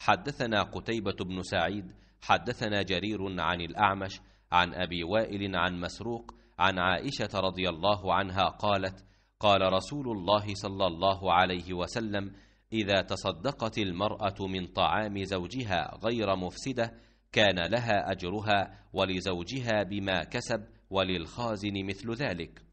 حدثنا قتيبة بن سعيد حدثنا جرير عن الأعمش عن أبي وائل عن مسروق عن عائشة رضي الله عنها قالت قال رسول الله صلى الله عليه وسلم إذا تصدقت المرأة من طعام زوجها غير مفسدة كان لها أجرها ولزوجها بما كسب وللخازن مثل ذلك